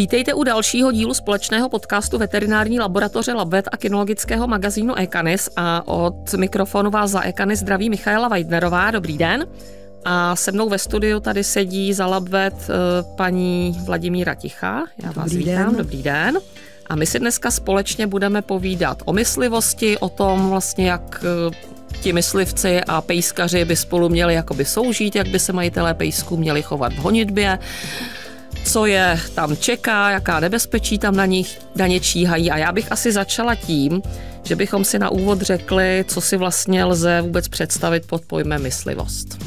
Vítejte u dalšího dílu společného podcastu veterinární laboratoře Labvet a kinologického magazínu Ekanis a od mikrofonu vás za Ekanis zdraví Michaela Weidnerová. Dobrý den. A se mnou ve studiu tady sedí za Labvet eh, paní Vladimíra Ticha. Já vás Dobrý vítám. Den. Dobrý den. A my si dneska společně budeme povídat o myslivosti, o tom vlastně, jak eh, ti myslivci a pejskaři by spolu měli jakoby soužít, jak by se majitelé pejsků měli chovat v honitbě co je tam čeká, jaká nebezpečí tam na nich daně číhají. A já bych asi začala tím, že bychom si na úvod řekli, co si vlastně lze vůbec představit pod pojmem myslivost.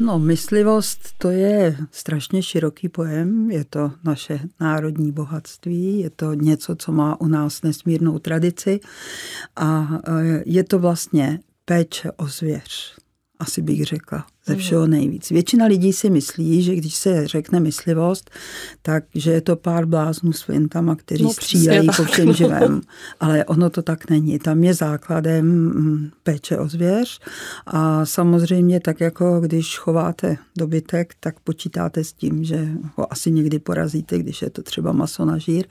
No, myslivost to je strašně široký pojem, je to naše národní bohatství, je to něco, co má u nás nesmírnou tradici a e, je to vlastně péče o zvěř, asi bych řekla ze všeho nejvíc. Většina lidí si myslí, že když se řekne myslivost, tak že je to pár bláznů s fintama, kteří no, střílejí po všem živém. Ale ono to tak není. Tam je základem mm, péče o zvěř a samozřejmě tak jako když chováte dobytek, tak počítáte s tím, že ho asi někdy porazíte, když je to třeba maso na žír,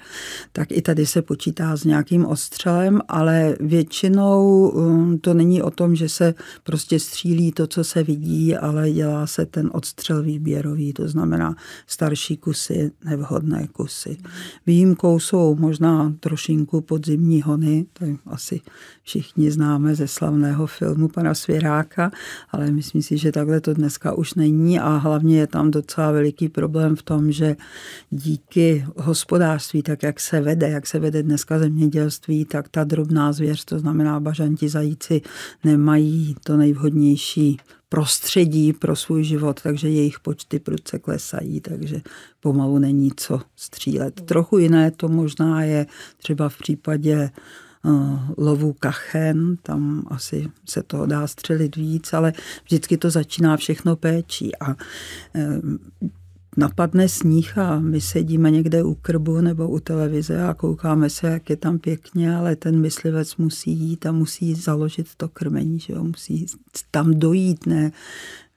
tak i tady se počítá s nějakým ostřelem, ale většinou mm, to není o tom, že se prostě střílí to, co se vidí ale dělá se ten odstřel výběrový, to znamená starší kusy, nevhodné kusy. Výjimkou jsou možná trošinku podzimní hony, to asi všichni známe ze slavného filmu pana Svěráka, ale myslím si, že takhle to dneska už není a hlavně je tam docela veliký problém v tom, že díky hospodářství, tak jak se vede, jak se vede dneska zemědělství, tak ta drobná zvěř, to znamená bažanti, zajíci, nemají to nejvhodnější prostředí pro svůj život, takže jejich počty prudce klesají, takže pomalu není co střílet. Trochu jiné to možná je třeba v případě eh, lovu kachen, tam asi se toho dá střelit víc, ale vždycky to začíná všechno péčí a eh, napadne sníh a my sedíme někde u krbu nebo u televize a koukáme se, jak je tam pěkně, ale ten myslivec musí jít a musí založit to krmení, že jo? musí tam dojít, ne,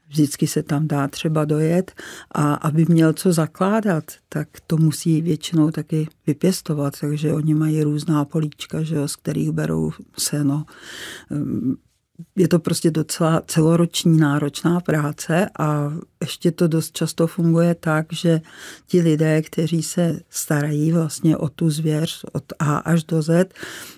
vždycky se tam dá třeba dojet a aby měl co zakládat, tak to musí většinou taky vypěstovat, takže oni mají různá políčka, že jo, z kterých berou seno. Ehm, je to prostě docela celoroční náročná práce a ještě to dost často funguje tak, že ti lidé, kteří se starají vlastně o tu zvěř od A až do Z,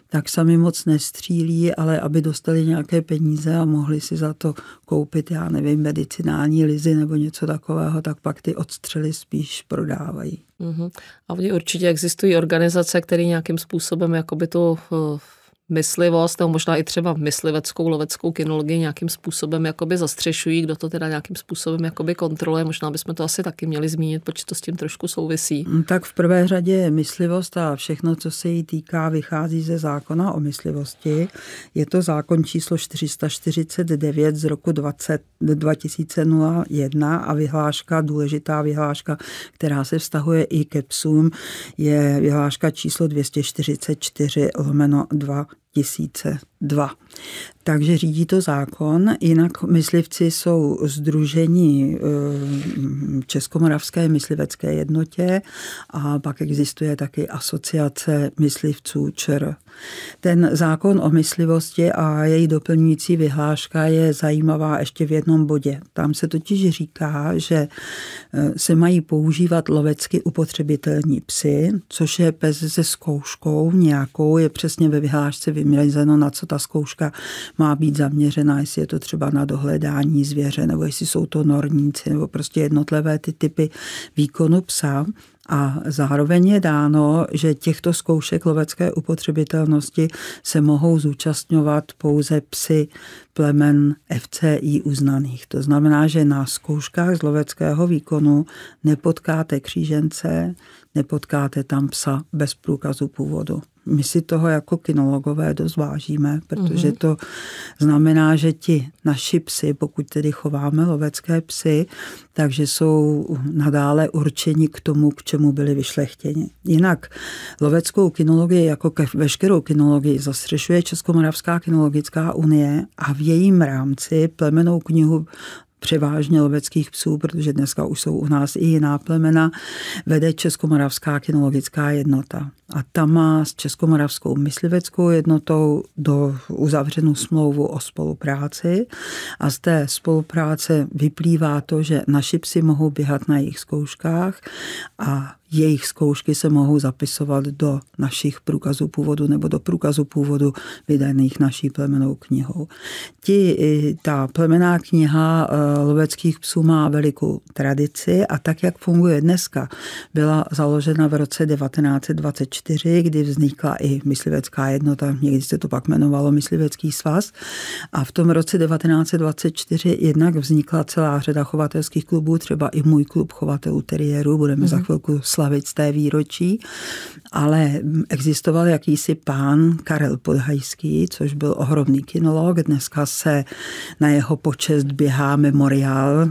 tak sami moc nestřílí, ale aby dostali nějaké peníze a mohli si za to koupit, já nevím, medicinální lizy nebo něco takového, tak pak ty odstřely spíš prodávají. Mm-hmm. A určitě existují organizace, které nějakým způsobem jakoby to eh, myslivost, nebo možná i třeba mysliveckou, loveckou kinologii nějakým způsobem jakoby zastřešují, kdo to teda nějakým způsobem jakoby kontroluje. Možná bychom to asi taky měli zmínit, protože to s tím trošku souvisí. Mm, tak v prvé řadě myslivost a všechno, co se jí týká, vychází ze zákona o myslivosti. Je to zákon číslo 449 z roku 20, 2001 a vyhláška, důležitá vyhláška, která se vztahuje i ke psům, je vyhláška číslo 244 lomeno 2 Jesite. Dva. Takže řídí to zákon, jinak myslivci jsou združeni eh, Českomoravské myslivecké jednotě a pak existuje taky asociace myslivců ČR. Ten zákon o myslivosti a její doplňující vyhláška je zajímavá ještě v jednom bodě. Tam se totiž říká, že eh, se mají používat lovecky upotřebitelní psy, což je pes se zkouškou nějakou, je přesně ve vyhlášce vymrazeno, na co ta zkouška má být zaměřena, jestli je to třeba na dohledání zvěře, nebo jestli jsou to norníci, nebo prostě jednotlivé ty typy výkonu psa. A zároveň je dáno, že těchto zkoušek lovecké upotřebitelnosti se mohou zúčastňovat pouze psy plemen FCI uznaných. To znamená, že na zkouškách z loveckého výkonu nepotkáte křížence, nepotkáte tam psa bez průkazu původu. My si toho jako kinologové dost vážíme, protože mhm. to znamená, že ti naši psy, pokud tedy chováme lovecké psy, takže jsou nadále určeni k tomu, k čemu byli vyšlechtěni. Jinak loveckou kinologii, jako veškerou kinologii, zastřešuje Českomoravská kinologická unie a v jejím rámci plemenou knihu převážně loveckých psů, protože dneska už jsou u nás i jiná plemena, vede Českomoravská kinologická jednota. A ta má s Českomoravskou mysliveckou jednotou do uzavřenou smlouvu o spolupráci a z té spolupráce vyplývá to, že naši psi mohou běhat na jejich zkouškách a jejich zkoušky se mohou zapisovat do našich průkazů původu nebo do průkazu původu vydaných naší plemenou knihou. Ti, ta plemená kniha e, loveckých psů má velikou tradici a tak, jak funguje dneska, byla založena v roce 1924, kdy vznikla i myslivecká jednota, někdy se to pak jmenovalo myslivecký svaz. A v tom roce 1924 jednak vznikla celá řada chovatelských klubů, třeba i můj klub chovatelů teriérů, budeme mm-hmm. za mhm. chvilku slavit oslavit z té výročí, ale existoval jakýsi pán Karel Podhajský, což byl ohromný kinolog. Dneska se na jeho počest běhá memoriál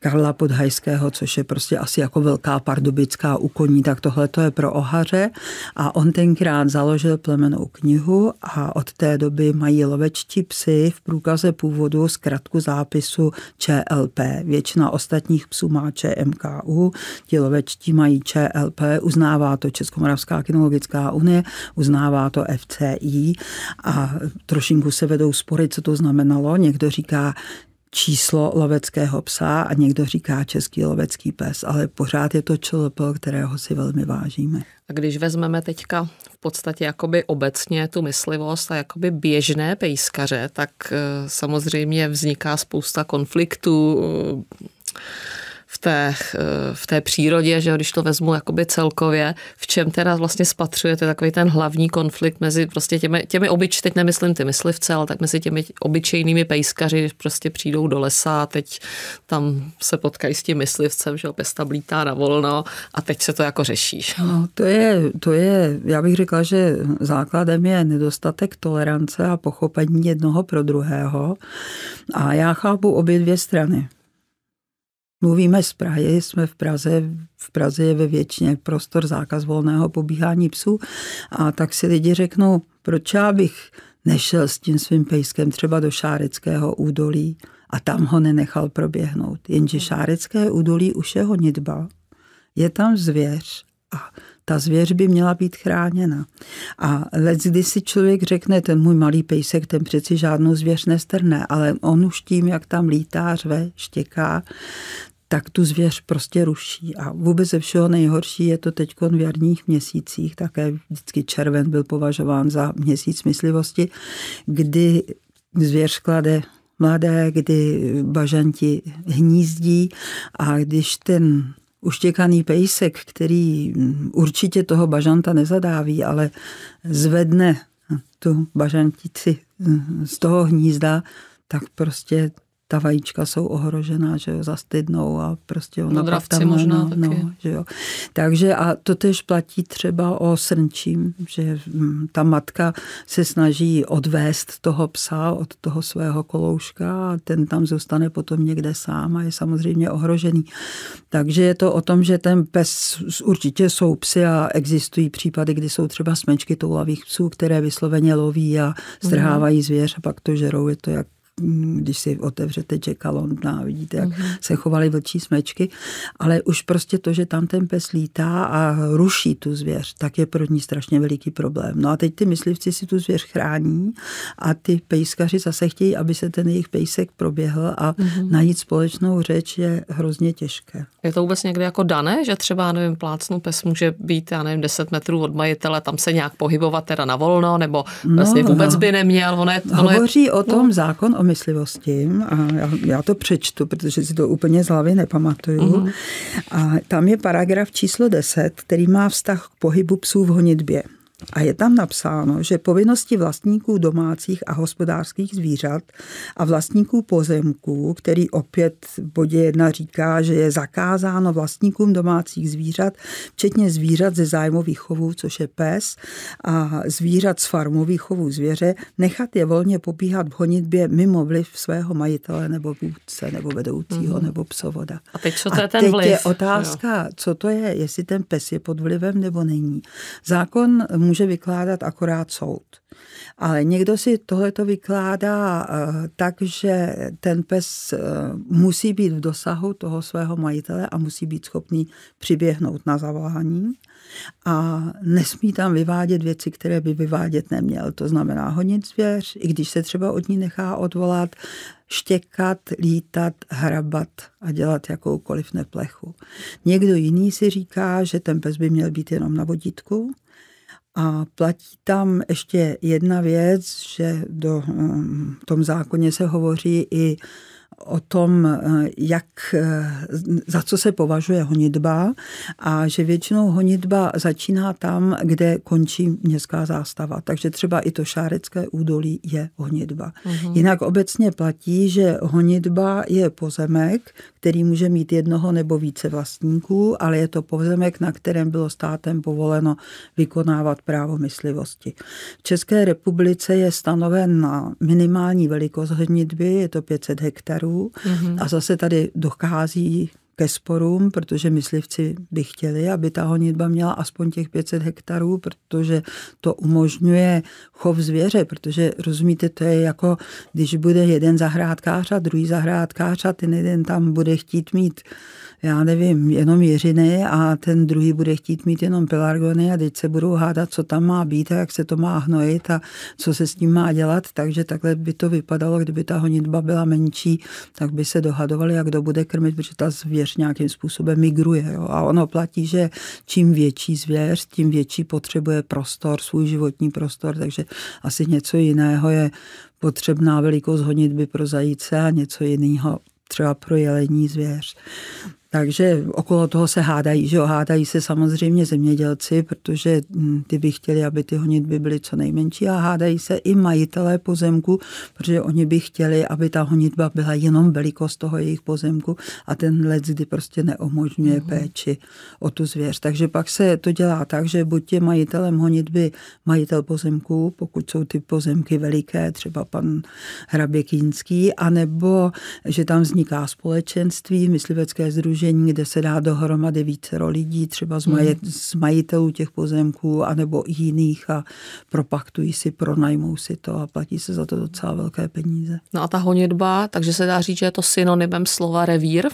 Karla Podhajského, což je prostě asi jako velká pardubická ukoní, tak tohle to je pro ohaře. A on tenkrát založil plemenou knihu a od té doby mají lovečtí psy v průkaze původu zkratku zápisu ČLP. Většina ostatních psů má ČMKU, ti lovečtí mají ČLP, uznává to Českomoravská kinologická unie, uznává to FCI a trošinku se vedou spory, co to znamenalo. Někdo říká, číslo loveckého psa a někdo říká český lovecký pes, ale pořád je to ČLP, kterého si velmi vážíme. A když vezmeme teďka v podstatě jakoby obecně tu myslivost a jakoby běžné pejskaře, tak eh, samozřejmě vzniká spousta konfliktů, eh, v té, eh, v té přírodě, že když to vezmu jakoby celkově, v čem teda vlastně spatřujete takový ten hlavní konflikt mezi prostě těmi, těmi obyč, teď nemyslím ty myslivce, ale tak mezi těmi obyčejnými pejskaři, když prostě přijdou do lesa a teď tam se potkají s tím myslivcem, že jo, pesta blítá na volno a teď se to jako řeší. No, to je, to je, já bych řekla, že základem je nedostatek tolerance a pochopení jednoho pro druhého a já chápu obě dvě strany. Mluvíme z Prahy, jsme v Praze, v Praze je ve většině prostor zákaz volného pobíhání psů a tak si lidi řeknou, proč já bych nešel s tím svým pejskem třeba do Šáreckého údolí a tam ho nenechal proběhnout. Jenže Šárecké údolí už je honitba, je tam zvěř a ta zvěř by měla být chráněna. A let, když si člověk řekne, ten můj malý pejsek, ten přeci žádnou zvěř nestrne, ale on už tím, jak tam lítá, řve, štěká, tak tu zvěř prostě ruší. A vůbec ze všeho nejhorší je to teď v jarních měsících, také vždycky červen byl považován za měsíc myslivosti, kdy zvěř klade mladé, kdy bažanti hnízdí a když ten uštěkaný pejsek, který určitě toho bažanta nezadáví, ale zvedne tu bažantici z toho hnízda, tak prostě ta vajíčka jsou ohrožená, že jo, zastydnou a prostě ona no, tam možná no, taky. No, že jo. Takže a to tež platí třeba o srnčím, že hm, ta matka se snaží odvést toho psa od toho svého kolouška a ten tam zůstane potom někde sám a je samozřejmě ohrožený. Takže je to o tom, že ten pes, určitě jsou psy a existují případy, kdy jsou třeba smečky toulavých psů, které vysloveně loví a strhávají mhm. zvěř a pak to žerou, je to jak když si otevřete Jacka Londna, vidíte, jak mm-hmm. se chovaly vlčí smečky, ale už prostě to, že tam ten pes lítá a ruší tu zvěř, tak je pro ní strašně veliký problém. No a teď ty myslivci si tu zvěř chrání a ty pejskaři zase chtějí, aby se ten jejich pejsek proběhl a mm-hmm. najít společnou řeč je hrozně těžké. Je to vůbec někde jako dané, že třeba, nevím, plácnu pes může být, já nevím, 10 metrů od majitele, tam se nějak pohybovat teda na volno, nebo no, vlastně vůbec no. by neměl. Ono je, ono hovoří je, o tom no. zákon o myslivosti a já, já to přečtu, protože si to úplně z hlavy nepamatuju. Mm-hmm. A tam je paragraf číslo 10, který má vztah k pohybu psů v honitbě. A je tam napsáno, že povinnosti vlastníků domácích a hospodářských zvířat a vlastníků pozemků, který opět v bodě 1 říká, že je zakázáno vlastníkům domácích zvířat, včetně zvířat ze zájmových chovů, což je pes, a zvířat z farmových chovů zvěře, nechat je volně popíhat v honitbě mimo vliv svého majitele nebo vůdce, nebo vedoucího, mm-hmm. nebo psovoda. A teď co to a je ten vliv? je otázka, jo. co to je, jestli ten pes je pod vlivem nebo není. Zákon může vykládat akorát soud. Ale někdo si tohleto vykládá eh, tak, že ten pes eh, musí být v dosahu toho svého majitele a musí být schopný přiběhnout na zavolání a nesmí tam vyvádět věci, které by vyvádět neměl. To znamená honit zvěř, i když se třeba od ní nechá odvolat, štěkat, lítat, hrabat a dělat jakoukoliv neplechu. Někdo jiný si říká, že ten pes by měl být jenom na vodítku, a platí tam ještě jedna věc, že do mm, tom zákoně se hovoří i o tom, eh, jak, eh, za co se považuje honitba a že většinou honitba začíná tam, kde končí městská zástava. Takže třeba i to Šárecké údolí je honitba. Uhum. Jinak obecně platí, že honitba je pozemek, který může mít jednoho nebo více vlastníků, ale je to pozemek, na kterém bylo státem povoleno vykonávat právo myslivosti. V České republice je stanoven na minimální velikost hnitby, je to 500 hektarů mm-hmm. a zase tady dochází ke sporům, protože myslivci by chtěli, aby ta honitba měla aspoň těch 500 hektarů, protože to umožňuje chov zvěře, protože rozumíte, to je jako, když bude jeden zahrádkář a druhý zahrádkář a ten jeden tam bude chtít mít já nevím, jenom jeřiny a ten druhý bude chtít mít jenom pelargony a teď se budou hádat, co tam má být a jak se to má hnojit a co se s tím má dělat. Takže takhle by to vypadalo, kdyby ta honitba byla menší, tak by se dohadovali, jak kdo bude krmit, protože ta zvěř nějakým způsobem migruje. Jo? A ono platí, že čím větší zvěř, tím větší potřebuje prostor, svůj životní prostor, takže asi něco jiného je potřebná velikost honitby pro zajíce a něco jiného třeba pro jelení zvěř. Takže okolo toho se hádají, že jo? hádají se samozřejmě zemědělci, protože hm, ty by chtěli, aby ty honitby byly co nejmenší a hádají se i majitelé pozemku, protože oni by chtěli, aby ta honitba byla jenom velikost toho jejich pozemku a ten let kdy prostě neumožňuje uhum. péči o tu zvěř. Takže pak se to dělá tak, že buď je majitelem honitby majitel pozemku, pokud jsou ty pozemky veliké, třeba pan Hraběkínský, anebo že tam vzniká společenství, myslivecké združení, združení, kde se dá dohromady vícero lidí, třeba z, maje, mm. z majitelů těch pozemků anebo jiných a propaktují si, pronajmou si to a platí se za to docela velké peníze. No a ta honitba, takže se dá říct, že je to synonymem slova revír?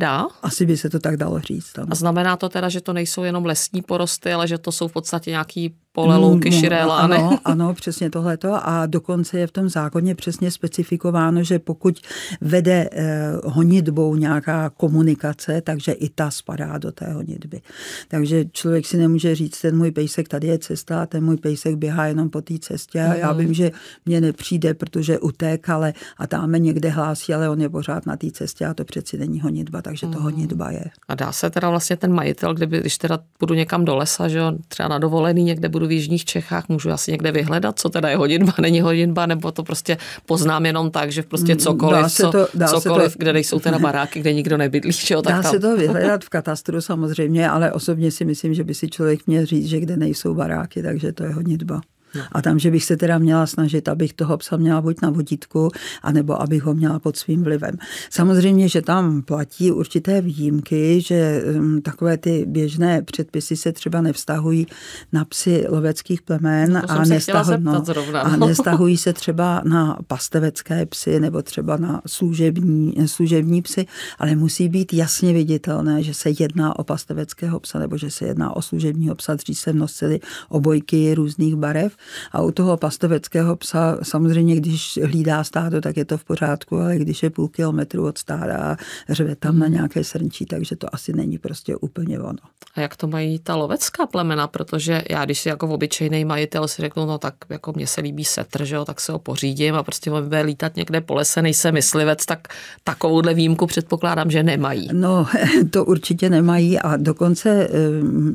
Dá? Asi by se to tak dalo říct. Tam. A znamená to teda, že to nejsou jenom lesní porosty, ale že to jsou v podstatě nějaký pole, louky, širé lány. Ano, ano, přesně tohleto a dokonce je v tom zákoně přesně specifikováno, že pokud vede eh, honitbou nějaká komunikace, takže i ta spadá do té honitby. Takže člověk si nemůže říct, ten můj pejsek tady je cesta a ten můj pejsek běhá jenom po té cestě a já mhm. vím, že mě nepřijde, protože utek, ale a tam někde hlásí, ale on je pořád na té cestě a to přeci není honitba, takže to mhm. honitba je. A dá se teda vlastně ten majitel, kdyby, když teda budu někam do lesa, že jo, třeba na dovolený někde budu v Jižních Čechách, můžu asi někde vyhledat, co teda je hodinba, není hodinba, nebo to prostě poznám jenom tak, že prostě mm, cokoliv, dá se to, dá cokoliv se to, kde nejsou teda baráky, kde nikdo nebydlí. Že jo, tak dá tam. se to vyhledat v katastru samozřejmě, ale osobně si myslím, že by si člověk měl říct, že kde nejsou baráky, takže to je hodinba. No. A tam, že bych se teda měla snažit, abych toho psa měla buď na vodítku, anebo abych ho měla pod svým vlivem. Samozřejmě, že tam platí určité výjimky, že mm, takové ty běžné předpisy se třeba nevztahují na psy loveckých plemen no, a, nestahu, no, a nestahují se třeba na pastevecké psy nebo třeba na služební, služební psy, ale musí být jasně viditelné, že se jedná o pasteveckého psa nebo že se jedná o služebního psa. Dřív se nosili obojky různých barev a u toho pastoveckého psa samozřejmě, když hlídá stádo, tak je to v pořádku, ale když je půl kilometru od stáda a řve tam na hmm. nějaké srnčí, takže to asi není prostě úplně ono. A jak to mají ta lovecká plemena? Protože já, když si jako obyčejný majitel si řeknu, no tak jako mně se líbí setr, že jo, tak se ho pořídím a prostě bude lítat někde po lese, nejsem myslivec, tak takovouhle výjimku předpokládám, že nemají. No, to určitě nemají a dokonce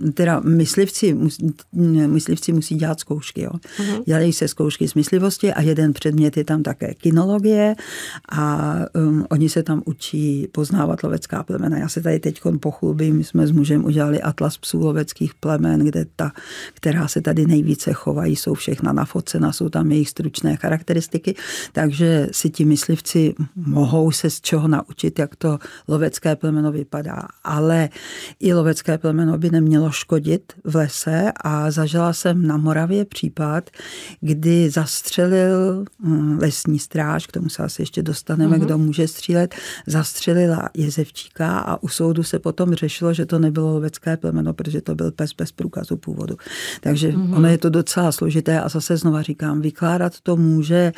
eh, teda myslivci, myslivci musí dělat zkoušky, jo. Mm-hmm. Dělají se zkoušky smyslivosti a jeden předmět je tam také kinologie a um, oni se tam učí poznávat lovecká plemena. Já se tady teď pochlubím, my jsme s mužem udělali atlas psů loveckých plemen, kde ta, která se tady nejvíce chovají, jsou všechna nafocena, jsou tam jejich stručné charakteristiky, takže si ti myslivci mohou se z čeho naučit, jak to lovecké plemeno vypadá. Ale i lovecké plemeno by nemělo škodit v lese a zažila jsem na Moravě případ, případ, kdy zastřelil hm, lesní stráž, k tomu se asi ještě dostaneme, mm-hmm. kdo může střílet, zastřelila jezevčíka a u soudu se potom řešilo, že to nebylo lovecké plemeno, protože to byl pes bez průkazu původu. Takže mm-hmm. ono je to docela složité a zase znova říkám, vykládat to může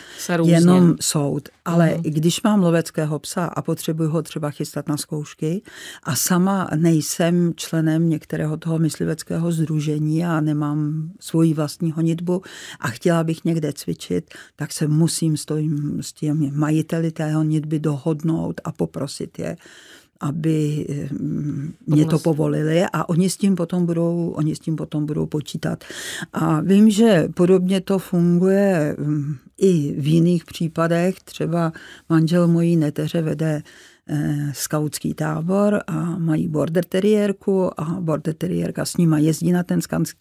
jenom soud. Ale mm-hmm. když mám loveckého psa a potřebuji ho třeba chystat na zkoušky a sama nejsem členem některého toho mysliveckého združení a nemám svoji vlastní honitbu, a chtěla bych někde cvičit, tak se musím s, tím, s těmi majiteli té honitby dohodnout a poprosit je, aby eh, mě to povolili a oni s tím potom budou, oni s tím potom budou počítat. A vím, že podobně to funguje mm, i v jiných případech, třeba manžel mojí neteře vede Eh, skautský tábor a mají border teriérku a border teriérka s nima jezdí na ten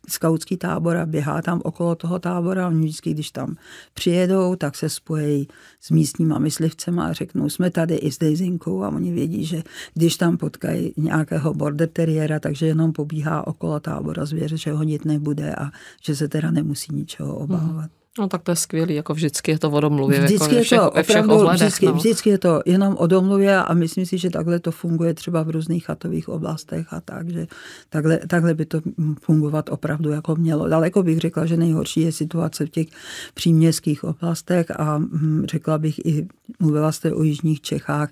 skautský tábor a běhá tam okolo toho tábora. Oni vždycky, když tam přijedou, tak se spojí s místníma myslivcema a řeknou, jsme tady i s Dejzinkou a oni vědí, že když tam potkají nějakého border teriéra, takže jenom pobíhá okolo tábora zvěře, že nic nebude a že se teda nemusí ničeho obávat. Mm. No tak to je skvělý, jako vždycky je to o domluvě. Jako vždycky jako je to, opravdu, ohledech, vždycky, no. vždycky je to jenom o domluvě a myslím si, že takhle to funguje třeba v různých chatových oblastech a tak, že takhle, takhle by to fungovat opravdu jako mělo. Daleko bych řekla, že nejhorší je situace v těch příměstských oblastech a hm, řekla bych i, mluvila jste o jižních Čechách,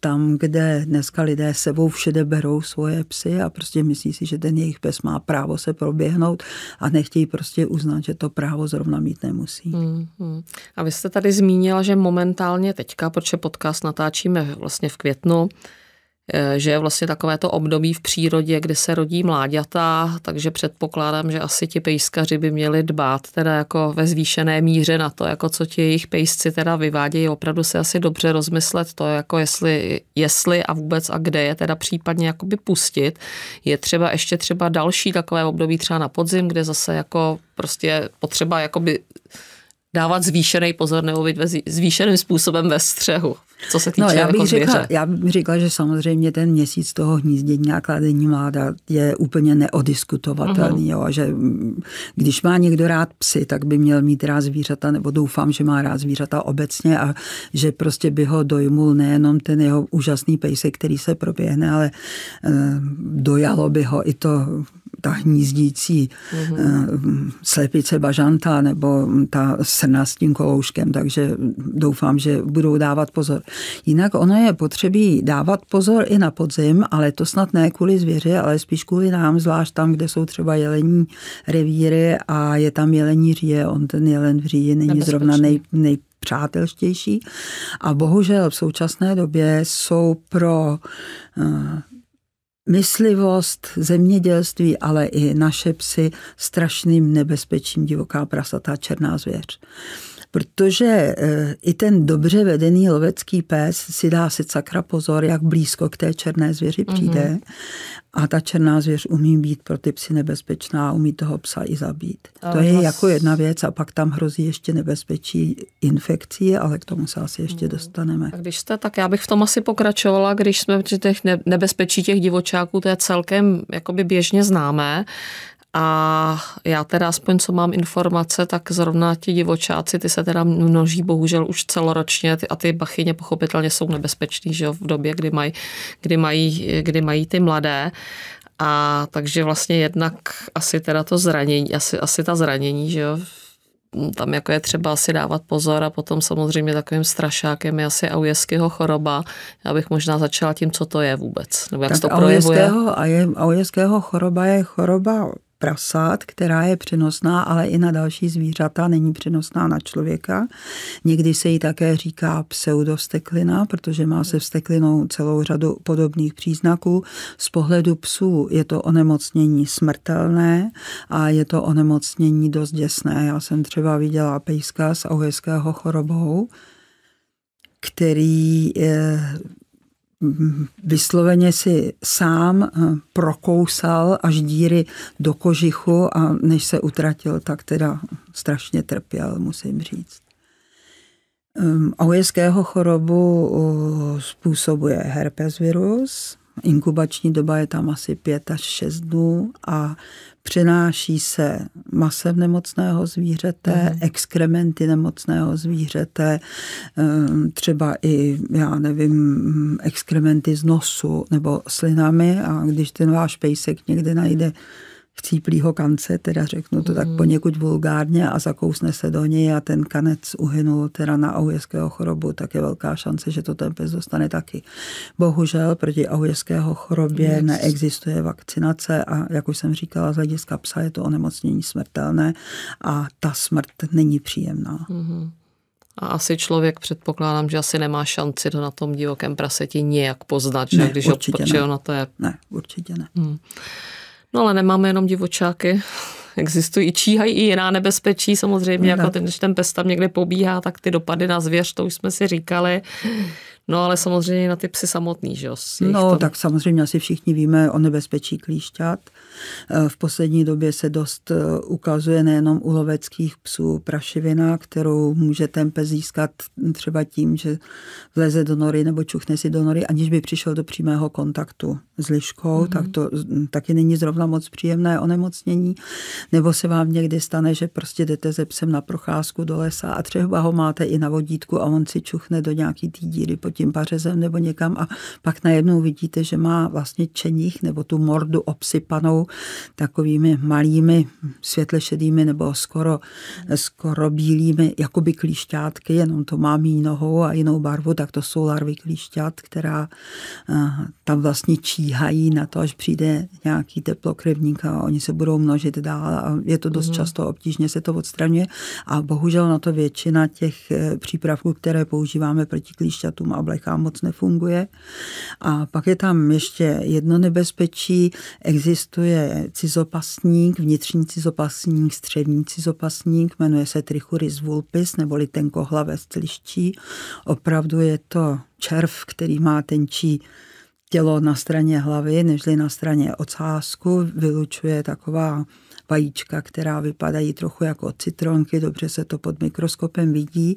tam, kde dneska lidé sebou všede berou svoje psy a prostě myslí si, že ten jejich pes má právo se proběhnout a nechtějí prostě uznat, že to právo zrovna mít nemůže nemusí. Hmm, hmm. A vy jste tady zmínila, že momentálně teďka, protože podcast natáčíme vlastně v květnu, Eh, že je vlastně takové to období v přírodě, kdy se rodí mláďata, takže předpokládám, že asi ti pejskaři by měli dbát teda jako ve zvýšené míře na to, jako co ti jejich pejsci teda vyvádějí, opravdu se asi dobře rozmyslet to, jako jestli, jestli a vůbec a kde je teda případně jakoby pustit. Je třeba ještě třeba další takové období třeba na podzim, kde zase jako prostě potřeba jakoby dávat zvýšený pozor nebo být zvýšeným způsobem ve střehu, co se týče no, já bych jako řekla, Já bych řekla, že samozřejmě ten měsíc toho hnízdění a kladení mláda je úplně neodiskutovatelný. Uh-huh. Jo, a že když má někdo rád psy, tak by měl mít rád zvířata, nebo doufám, že má rád zvířata obecně a že prostě by ho dojmul nejenom ten jeho úžasný pejsek, který se proběhne, ale eh, dojalo by ho i to ta hnízdící mm-hmm. slepice bažanta nebo ta srna s tím kolouškem, takže doufám, že budou dávat pozor. Jinak ono je potřebí dávat pozor i na podzim, ale to snad ne kvůli zvěře, ale spíš kvůli nám, zvlášť tam, kde jsou třeba jelení revíry a je tam jelení říje, on ten jelen v říji není Nebezpečný. zrovna nej, nej přátelštější. A bohužel v současné době jsou pro eh, myslivost, zemědělství, ale i naše psy strašným nebezpečím divoká prasatá černá zvěř protože eh, i ten dobře vedený lovecký pes si dá si sakra pozor, jak blízko k té černé zvěři mhm. přijde. Mm-hmm. A ta černá zvěř umí být pro ty psy nebezpečná, umí toho psa i zabít. Ale to je vás... jako jedna věc a pak tam hrozí ještě nebezpečí infekcí, ale k tomu se asi ještě mm-hmm. dostaneme. A když jste, tak já bych v tom asi pokračovala, když jsme při těch nebezpečí těch divočáků, to je celkem jakoby běžně známé. A já teda aspoň, co mám informace, tak zrovna ti divočáci, ty se teda množí bohužel už celoročně ty, a ty bachyně pochopitelně jsou nebezpečný, že jo, v době, kdy, maj, kdy, mají, kdy mají ty mladé. A takže vlastně jednak asi teda to zranění, asi, asi ta zranění, že jo, tam jako je třeba asi dávat pozor a potom samozřejmě takovým strašákem je asi aujeského choroba. Já bych možná začala tím, co to je vůbec, nebo jak tak se to projevuje. aujeského choroba je choroba prasat, která je přenosná, ale i na další zvířata, není přenosná na člověka. Někdy se jí také říká pseudosteklina, protože má se vsteklinou celou řadu podobných příznaků. Z pohledu psů je to onemocnění smrtelné a je to onemocnění dost děsné. Já jsem třeba viděla pejska s auhejského chorobou, který je eh, vysloveně si sám eh, prokousal až díry do kožichu a než se utratil, tak teda strašně trpěl, musím říct. Ehm, Aujeského chorobu eh, způsobuje herpes virus – Inkubační doba je tam asi 5 až 6 dnů a přenáší se masem nemocného zvířete, mm. exkrementy nemocného zvířete, ehm, třeba i, já nevím, exkrementy z nosu nebo slinami a když ten váš pejsek někde mhm. najde mm vcíplýho kance, teda řeknu to mm. tak mhm. poněkud vulgárně a zakousne se do něj a ten kanec uhynul teda na aujeského chorobu, tak je velká šance, že to ten pes dostane taky. Bohužel proti aujeského chorobě yes. neexistuje vakcinace a jak už jsem říkala, z hlediska psa je to onemocnění smrtelné a ta smrt není příjemná. Mm. A asi člověk, předpokládám, že asi nemá šanci to na tom divokém praseti nějak poznat, že? Ne, Když určitě ho, ne. na to je... Ne, určitě ne. Hmm. No ale nemáme jenom divočáky. Existují, číhají i jiná nebezpečí samozřejmě, no. jako ten, když ten pes tam někde pobíhá, tak ty dopady na zvěř, to už jsme si říkali. No ale samozřejmě na ty psy samotný, že jo? No tom... tak samozřejmě asi všichni víme o nebezpečí klíšťat. Eh, v poslední době se dost eh, ukazuje nejenom u loveckých psů prašivina, kterou může ten pes získat třeba tím, že vleze do nory nebo čuchne si do nory, aniž by přišel do přímého kontaktu s liškou, mm-hmm. tak to taky není zrovna moc příjemné onemocnění. Nebo se vám někdy stane, že prostě jdete ze psem na procházku do lesa a třeba ho máte i na vodítku a on si čuchne do nějaký té díry po tím pařezem nebo někam a pak najednou vidíte, že má vlastně čeních nebo tu mordu obsypanou takovými malými světle šedými nebo skoro, skoro bílými, jakoby klíšťátky, jenom to má mý nohou a jinou barvu, tak to jsou larvy klíšťat, která eh, tam vlastně číhají na to, až přijde nějaký teplokrevník a oni se budou množit dál a je to dost mm. často obtížně se to odstraňuje a bohužel na to většina těch eh, přípravků, které používáme proti klíšťatům a blechám moc nefunguje. A pak je tam ještě jedno nebezpečí, existuje cizopasník, vnitřní cizopasník, střední cizopasník, jmenuje se Trichuris vulpis neboli tenkohlavec tliští. Opravdu je to červ, který má tenčí tělo na straně hlavy, nežli na straně ocásku, vylučuje taková vajíčka, která vypadají trochu jako citronky, dobře se to pod mikroskopem vidí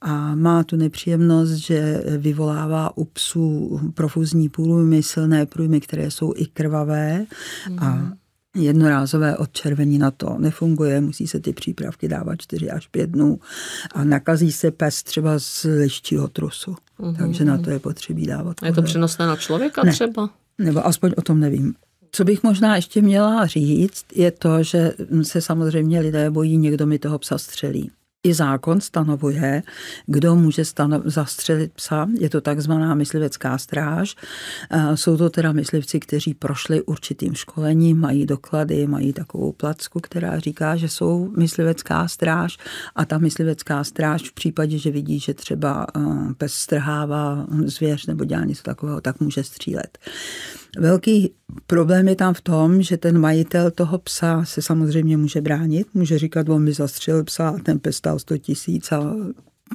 a má tu nepříjemnost, že vyvolává u psů profuzní průjmy, silné průjmy, které jsou i krvavé mm. a mhm. jednorázové odčervení na to nefunguje, musí se ty přípravky dávat 4 až 5 dnů a nakazí se pes třeba z liščího trusu. Uhum. Takže na mhm. to je potřebí dávat. A je to přenosné na člověka ne. třeba? Nebo aspoň o tom nevím. Co bych možná ještě měla říct, je to, že se samozřejmě lidé bojí, někdo mi toho psa střelí. I zákon stanovuje, kdo může zastřelit psa. Je to takzvaná myslivecká stráž. Eh, jsou to teda myslivci, kteří prošli určitým školením, mají doklady, mají takovou placku, která říká, že jsou myslivecká stráž. A ta myslivecká stráž v případě, že vidí, že třeba eh, pes strhává zvěř nebo dělá něco takového, tak může střílet. Velký problém je tam v tom, že ten majitel toho psa se samozřejmě může bránit, může říkat, on mi zastřelil psa a ten pes stál 100 tisíc a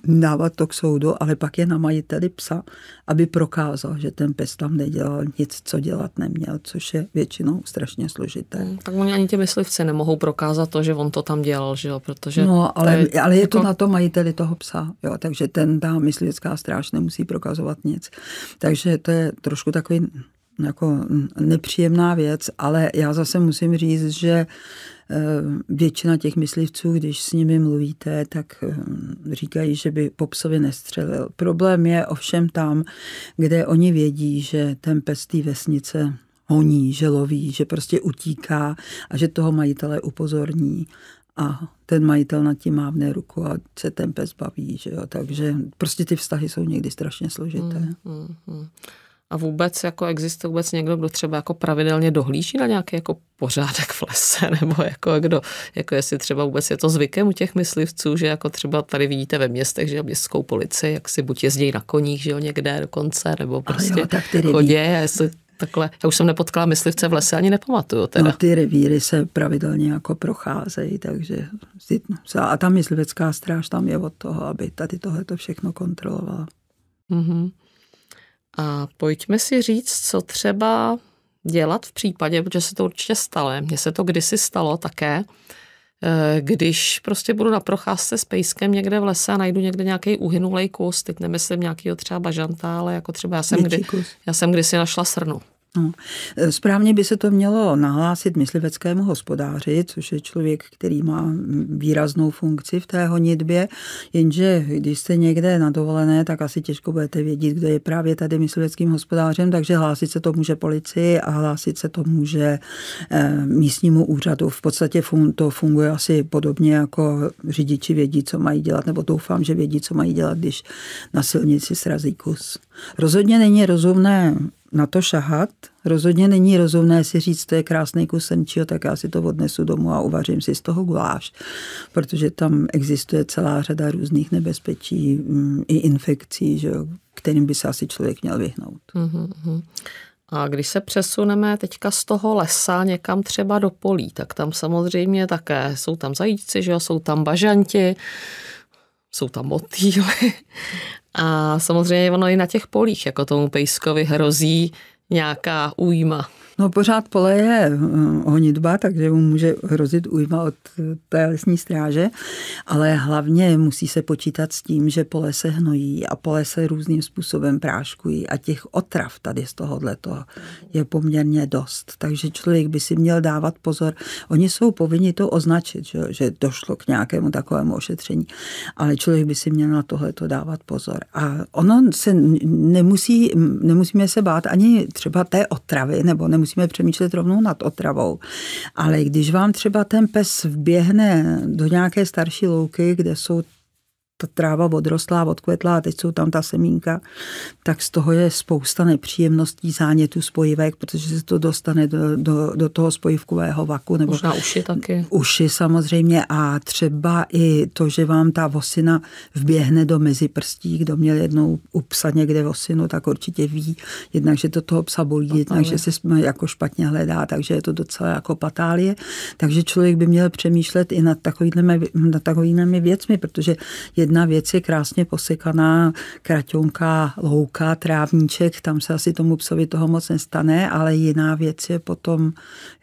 dávat to k soudu, ale pak je na majiteli psa, aby prokázal, že ten pes tam nedělal nic, co dělat neměl, což je většinou strašně složité. Hmm, tak oni ani ti myslivci nemohou prokázat to, že on to tam dělal, že jo, protože... No, ale to je, ale je jako... to na to majiteli toho psa, jo, takže ten, ta myslivecká stráž nemusí prokazovat nic. Takže to je trošku takový jako nepříjemná věc, ale já zase musím říct, že e, většina těch myslivců, když s nimi mluvíte, tak e, říkají, že by po psovi nestřelil. Problém je ovšem tam, kde oni vědí, že ten pes té vesnice honí, že loví, že prostě utíká a že toho majitele upozorní a ten majitel nad tím mávne ruku a se ten pes baví, že jo? takže prostě ty vztahy jsou někdy strašně složité. Mm, mm, mm. A vůbec jako existuje vůbec někdo, kdo třeba jako pravidelně dohlíží na nějaký jako pořádek v lese, nebo jako kdo, jako jestli třeba vůbec je to zvykem u těch myslivců, že jako třeba tady vidíte ve městech, že městskou policii, jak si buď jezdí na koních, že jo, někde dokonce, nebo prostě no, chodí, a jestli takhle, já už jsem nepotkala myslivce v lese, ani nepamatuju. Teda. No, ty revíry se pravidelně jako procházejí, takže no, a ta myslivecká stráž tam je od toho, aby tady tohle to všechno kontrolovala. Mm-hmm. A pojďme si říct, co třeba dělat v případě, protože se to určitě stalo. Mně se to kdysi stalo také, eh, když prostě budu na procházce s pejskem někde v lese a najdu někde nějaký uhynulej kus, teď nemyslím nějakého třeba bažanta, ale jako třeba já jsem, kdy, já jsem kdysi našla srnu. No. E, správně by se to mělo nahlásit mysliveckému hospodáři, což je člověk, který má výraznou funkci v té honitbě, jenže když jste někde na dovolené, tak asi těžko budete vědět, kdo je právě tady mysliveckým hospodářem, takže hlásit se to může policii a hlásit se to může e, místnímu úřadu. V podstatě to funguje asi podobně jako řidiči vědí, co mají dělat, nebo doufám, že vědí, co mají dělat, když na silnici srazí kus. Rozhodně není rozumné na to šahat. Rozhodně není rozumné si říct, to je krásný kus semčího, tak já si to odnesu domů a uvařím si z toho guláš, protože tam existuje celá řada různých nebezpečí mm, i infekcí, že kterým by se asi člověk měl vyhnout. Mm-hmm. A když se přesuneme teďka z toho lesa někam třeba do polí, tak tam samozřejmě také jsou tam zajíci, že jo, jsou tam bažanti, jsou tam motýly. A samozřejmě ono i na těch polích, jako tomu pejskovi hrozí nějaká újma. No pořád pole je eh, honitba, takže mu může hrozit újma od eh, té lesní stráže, ale hlavně musí se počítat s tím, že pole se hnojí a pole se různým způsobem práškují a těch otrav tady z tohohle toho je poměrně dost. Takže člověk by si měl dávat pozor. Oni jsou povinni to označit, že, že došlo k nějakému takovému ošetření, ale člověk by si měl na tohle to dávat pozor. A ono se nemusí, nemusíme se bát ani třeba té otravy, nebo nemusí musíme přemýšlet rovnou nad otravou. Ale když vám třeba ten pes vběhne do nějaké starší louky, kde jsou ta tráva odrostlá, odkvetlá a teď jsou tam ta semínka, tak z toho je spousta nepříjemností zánětu spojivek, protože se to dostane do, do, do toho spojivkového vaku. Nebo Možná uši taky. Uši samozřejmě a třeba i to, že vám ta vosina vběhne do meziprstí, kdo měl jednou u psa někde vosinu, tak určitě ví, jednak, že to toho psa bolí, jednak, že se jako špatně hledá, takže je to docela jako patálie. Takže člověk by měl přemýšlet i nad takovými, nad takovými věcmi, protože je jedna věc je krásně posekaná kraťonka, louka, trávníček, tam se asi tomu psovi toho moc nestane, ale jiná věc je potom,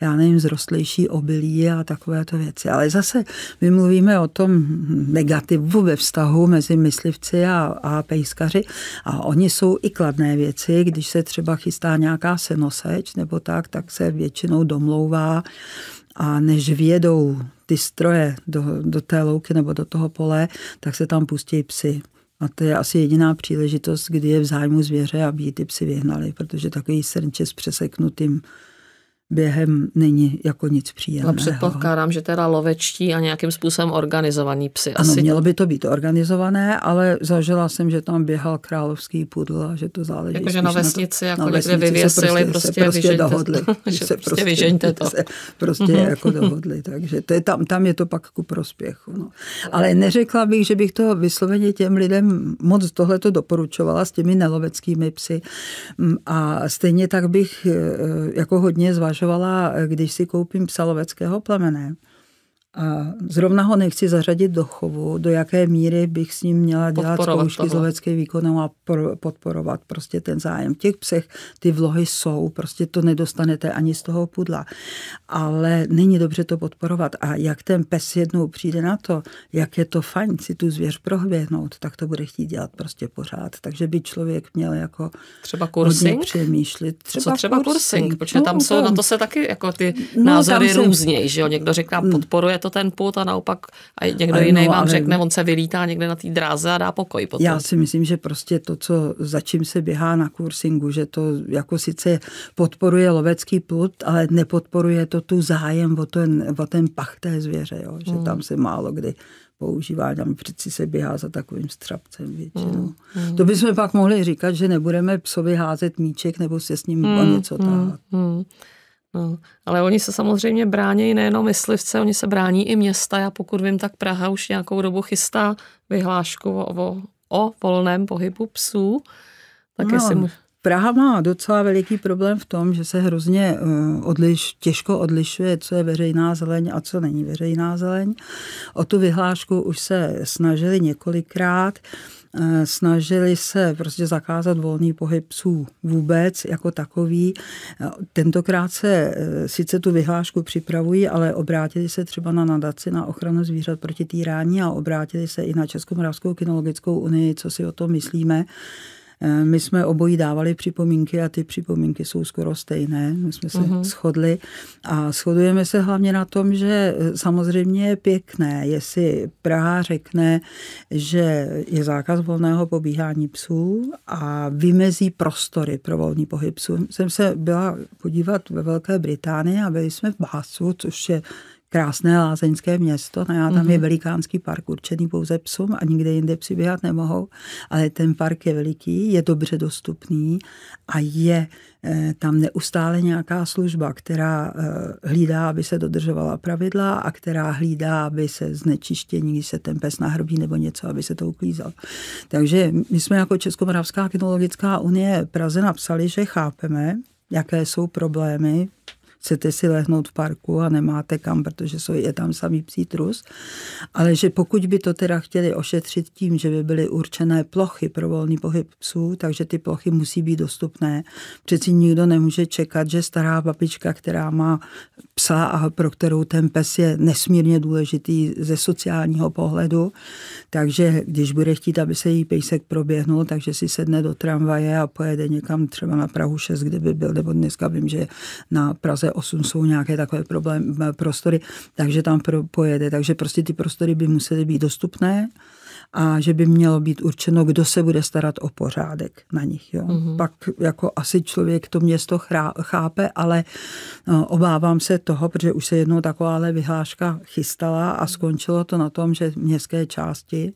já nevím, zrostlejší obilí a takovéto věci. Ale zase my mluvíme o tom negativu ve vztahu mezi myslivci a, a pejskaři a oni jsou i kladné věci, když se třeba chystá nějaká senoseč nebo tak, tak se většinou domlouvá a než vědou ty stroje do, do té louky nebo do toho pole, tak se tam pustí psy. A to je asi jediná příležitost, kdy je v zájmu zvěře, aby ty psy vyhnali, protože takový srnče s přeseknutým během není jako nic příjemného. Ale předpokládám, že teda lovečtí a nějakým způsobem organizovaní psy. Asi... Ano, mělo by to být organizované, ale zažila jsem, že tam běhal královský pudl a že to záleží. Jakože na vesnici, na to, jako na někde vyvěsili, prostě-, prostě, se prostě vyžeňte, dohodli. Že se prostě, prostě vyžeňte to. Se prostě mm-hmm. jako dohodli, takže to je tam, tam je to pak ku prospěchu. No. Mhm. Ale neřekla bych, že bych to vysloveně těm lidem moc tohle to doporučovala s těmi neloveckými psy. Mm, a stejně tak bych eh, jako hodně zvažovala uvažovala, eh, když si koupím psaloveckého plemene, a zrovna ho nechci zařadit do chovu, do jaké míry bych s ním měla dělat zkoušky z loveckých výkonů a podporovat prostě ten zájem. V těch psech ty vlohy jsou, prostě to nedostanete ani z toho pudla. Ale není dobře to podporovat. A jak ten pes jednou přijde na to, jak je to fajn si tu zvěř prohvěhnout, tak to bude chtít dělat prostě pořád. Takže by člověk měl jako třeba kursing? přemýšlet. Třeba Co třeba kursing? kursing? Protože no, tam jsou, na to se taky jako ty no, názory různě že jo? Někdo říká, hmm. podporuje to to ten put a naopak a někdo jiný no, vám ale... řekne, on se vylítá někde na té dráze a dá pokoj potom. Já si myslím, že prostě to, co za čím se běhá na kursingu, že to jako sice podporuje lovecký put, ale nepodporuje to tu zájem o ten, o ten pach té zvěře, jo? že hmm. tam se málo kdy používá, tam přeci se běhá za takovým střapcem většinou. Mm, no. mm. To bychom pak mohli říkat, že nebudeme psovi házet míček nebo se s ním mm, o hmm, něco táhat. Mm, mm. No, ale oni se samozřejmě brání nejenom myslivce, oni se brání i města. Já pokud vím, tak Praha už nějakou dobu chystá vyhlášku o, o, o volném pohybu psů. Tak no, mu... Praha má docela veliký problém v tom, že se hrozně eh, odliš, těžko odlišuje, co je veřejná zeleň a co není veřejná zeleň. O tu vyhlášku už se snažili několikrát. Eh, snažili se prostě zakázat volný pohyb psů vůbec jako takový. Eh, tentokrát se eh, sice tu vyhlášku připravují, ale obrátili se třeba na nadaci na ochranu zvířat proti týrání a obrátili se i na Českomoravskou kinologickou unii, co si o tom myslíme. Eh, my jsme obojí dávali připomínky a ty připomínky jsou skoro stejné. My jsme se uh-huh. shodli a shodujeme se hlavně na tom, že eh, samozřejmě je pěkné, jestli Praha řekne, že je zákaz volného pobíhání psů a vymezí prostory pro volný pohyb psů. Jsem se byla podívat ve Velké Británii a byli jsme v Básu, což je krásné lázeňské město, ne, no a tam mm-hmm. je mhm. velikánský park určený pouze psům a nikde jinde psi běhat nemohou, ale ten park je veliký, je dobře dostupný a je eh, tam neustále nějaká služba, která eh, hlídá, aby se dodržovala pravidla a která hlídá, aby se znečištění, když se ten pes nahrbí nebo něco, aby se to uklízal. Takže my jsme jako Českomoravská kinologická unie Praze napsali, že chápeme, jaké jsou problémy chcete si lehnout v parku a nemáte kam, protože jsou, je tam samý psí trus, ale že pokud by to teda chtěli ošetřit tím, že by byly určené plochy pro volný pohyb psů, takže ty plochy musí být dostupné. Přeci nikdo nemůže čekat, že stará babička, která má psa a pro kterou ten pes je nesmírně důležitý ze sociálního pohledu, takže když bude chtít, aby se jí pejsek proběhnul, takže si sedne do tramvaje a pojede někam třeba na Prahu 6, kde by byl, nebo dneska vím, že na Praze 8 jsou nějaké takové problém, prostory, takže tam pro, pojede. Takže prostě ty prostory by musely být dostupné a že by mělo být určeno, kdo se bude starat o pořádek na nich. Jo. Mm-hmm. Pak jako asi člověk to město chrá, chápe, ale no, obávám se toho, protože už se jednou taková vyhláška chystala a mhm. skončilo to na tom, že městské části,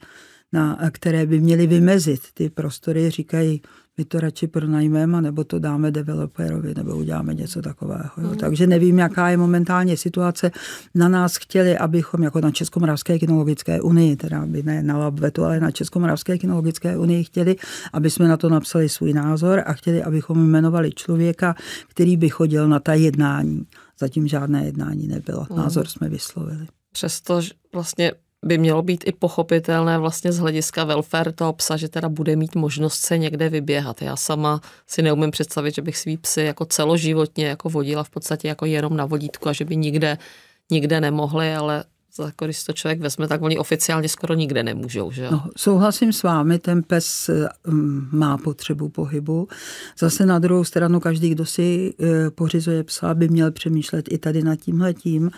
na, které by měly vymezit ty prostory, říkají, my to radši pronajmeme, nebo to dáme developerovi, nebo uděláme něco takového. Jo. Mhm. Takže nevím, jaká je momentálně situace. Na nás chtěli, abychom jako na Českomoravské kinologické unii, teda by ne na Labvetu, ale na Českomoravské kinologické unii chtěli, aby jsme na to napsali svůj názor a chtěli, abychom jmenovali člověka, který by chodil na ta jednání. Zatím žádné jednání nebylo. Mhm. Názor jsme vyslovili. Přesto vlastně by mělo být i pochopitelné vlastně z hlediska welfare toho psa, že teda bude mít možnost se někde vyběhat. Já sama si neumím představit, že bych svý psy jako celoživotně jako vodila v podstatě jako jenom na vodítku a že by nikde, nikde nemohli, ale jako když to člověk vezme, tak oni oficiálně skoro nikde nemůžou. Že? No, souhlasím s vámi, ten pes eh, má potřebu pohybu. Zase na druhou stranu každý, kdo si eh, pořizuje psa, by měl přemýšlet i tady nad tímhletím.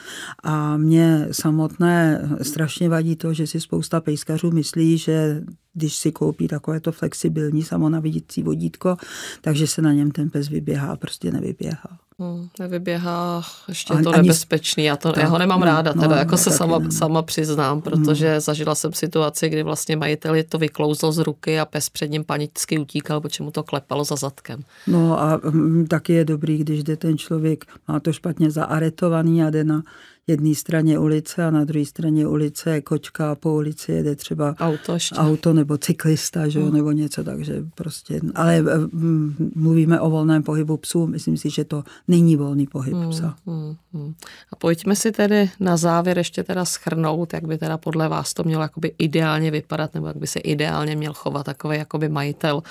A mě samotné eh, strašně vadí to, že si spousta pejskařů myslí, že když si koupí takovéto flexibilní samonavidící vodítko, takže se na něm ten pes vyběhá a prostě nevyběhá. Hmm, nevyběhá, ještě ani, to nebezpečný, já, to, tak, já ho nemám no, ráda, no, teda jako no, jako se sama, ne. sama přiznám, hmm. protože hmm. zažila jsem situaci, kdy vlastně je to vyklouzlo z ruky a pes před ním panicky utíkal, protože mu to klepalo za zadkem. No a m, mm, taky je dobrý, když jde ten člověk, má to špatně zaaretovaný a jde na jedné straně ulice a na druhé straně ulice je kočka a po ulici jede třeba auto, ještě. auto nebo cyklista, že jo, mm. nebo něco, takže prostě, ale eh, mm, mluvíme o volném pohybu psů, myslím si, že to není volný pohyb mm, psa. Mm, mm. A pojďme si tedy na závěr ještě teda schrnout, jak by teda podle vás to mělo jakoby ideálně vypadat, nebo jak by se ideálně měl chovat takový jakoby majitel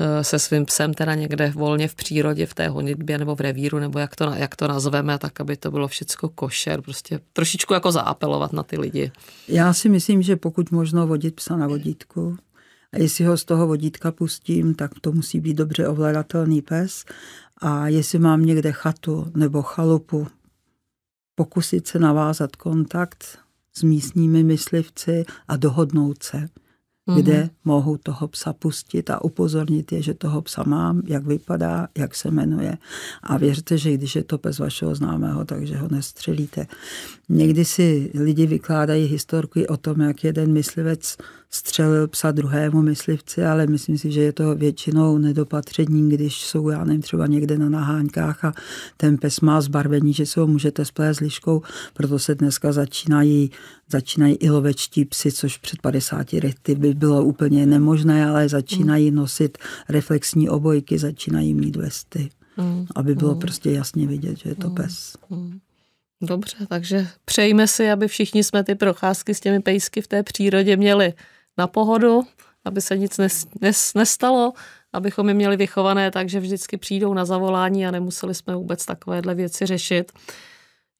Eh, se svým psem teda někde volně v přírodě, v té honitbě nebo v revíru, nebo jak to, jak to nazveme, tak aby to bylo všecko košer, prostě trošičku jako zaapelovat na ty lidi. Já si myslím, že pokud možno vodit psa na vodítku, a jestli ho z toho vodítka pustím, tak to musí být dobře ovladatelný pes. A jestli mám někde chatu nebo chalupu, pokusit se navázat kontakt s místními myslivci a dohodnout se mm-hmm. mohu toho psa pustit a upozornit je, že toho psa mám, jak vypadá, jak se jmenuje. A věřte, že když je to pes vašeho známého, takže ho nestřelíte. Někdy si lidi vykládají historky o tom, jak jeden myslivec střelil psa druhému myslivci, ale myslím si, že je to většinou nedopatření, když jsou, já nevím, třeba někde na naháňkách a ten pes má zbarvení, že se ho můžete splést liškou, proto se dneska začínají, začínají i lovečtí psy, což před 50 lety by bylo úplně nemožné, ale začínají mm. nosit reflexní obojky, začínají mít vesty, mm. aby bylo mm. prostě jasně vidět, že je to pes. Dobře, takže přejme si, aby všichni jsme ty procházky s těmi pejsky v té přírodě měli na pohodu, aby se nic nes, nes, nestalo, abychom je měli vychované, takže vždycky přijdou na zavolání a nemuseli jsme vůbec takovéhle věci řešit.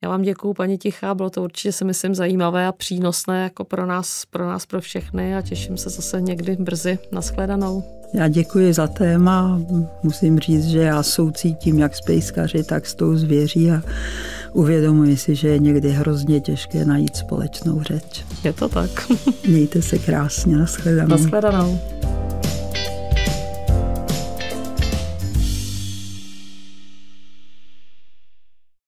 Já vám děkuju, paní Tichá, bylo to určitě si myslím zajímavé a přínosné jako pro nás, pro nás, pro všechny a těším se zase někdy brzy. Naschledanou. Já děkuji za téma. Musím říct, že já soucítím jak s pejskaři, tak s tou zvěří a uvědomuji si, že je někdy hrozně těžké najít společnou řeč. Je to tak. Mějte se krásně. Naschledanou. Naschledanou.